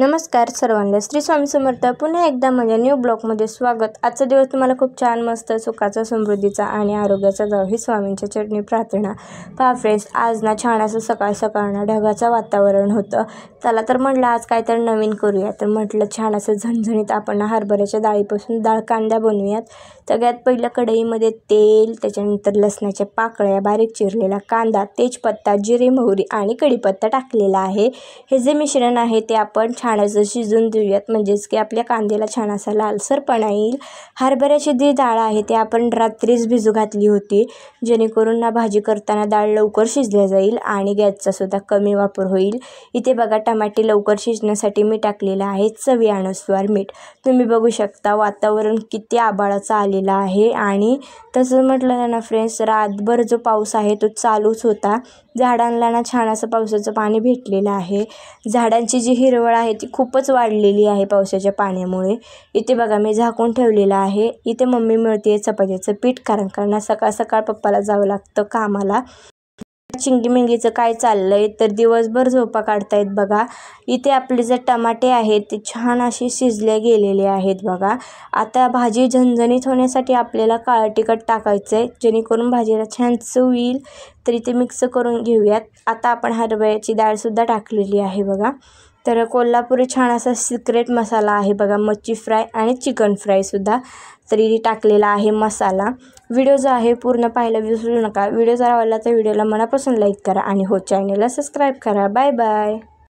नमस्कार सर्वांना श्री स्वामी समर्थ पुन्हा एकदा माझ्या न्यू ब्लॉगमध्ये स्वागत आजचा दिवस तुम्हाला खूप छान मस्त सुखाचा समृद्धीचा आणि आरोग्याचा जाऊ ही स्वामींच्या चटणी प्रार्थना पहा फ्रेंड्स आज ना छान असं सकाळ सकाळ ना ढगाचं वातावरण होतं त्याला तर म्हटलं आज तर नवीन करूया तर म्हटलं छान असं झणझणीत आपण हरभऱ्याच्या डाळीपासून डाळ कांदा बनवूयात सगळ्यात पहिलं कढईमध्ये तेल त्याच्यानंतर लसणाच्या पाकळ्या बारीक चिरलेला कांदा तेजपत्ता जिरे मोहरी आणि कढीपत्ता टाकलेला आहे हे जे मिश्रण आहे ते आपण छान छान असं शिजून देऊयात म्हणजेच की आपल्या कांद्याला छान असा लालसरपणा येईल हरभऱ्याची जी डाळ आहे ती आपण रात्रीच भिजू घातली होती जेणेकरून ना भाजी करताना डाळ लवकर शिजल्या जाईल आणि गॅसचा सुद्धा कमी वापर होईल इथे बघा टमाटे लवकर शिजण्यासाठी मी टाकलेलं आहे चवी अनुस्वार मीठ तुम्ही बघू शकता वातावरण किती आबाळाचं आलेलं आहे आणि तसं म्हटलं ना फ्रेंड्स रातभर जो पाऊस आहे तो चालूच होता झाडांना ना छान असं पावसाचं पाणी भेटलेलं आहे झाडांची जी हिरवळ आहे ती खूपच वाढलेली आहे पावसाच्या पाण्यामुळे इथे बघा मी झाकून ठेवलेलं आहे इथे मम्मी मिळते चपात्याचं पीठ कारण कारण सकाळ सकाळ पप्पाला जावं लागतं कामाला चिंगी मिंगीचं काय चाललंय तर दिवसभर झोपा काढतायत बघा इथे आपले जे टमाटे आहेत ते छान असे शिजले गेलेले आहेत बघा आता भाजी झणझणीत होण्यासाठी आपल्याला काळं तिखट टाकायचं आहे जेणेकरून भाजीला छान चव येईल तर इथे मिक्स करून घेऊयात आता आपण हरभऱ्याची डाळसुद्धा टाकलेली आहे बघा तर कोल्हापुरी छान असा सिक्रेट मसाला आहे बघा मच्छी फ्राय आणि चिकन फ्रायसुद्धा तरी टाकलेला आहे मसाला व्हिडिओ जो आहे पूर्ण पाहायला विसरू नका व्हिडिओ जर आवडला तर व्हिडिओला मनापासून लाईक करा आणि हो चॅनेलला सबस्क्राईब करा बाय बाय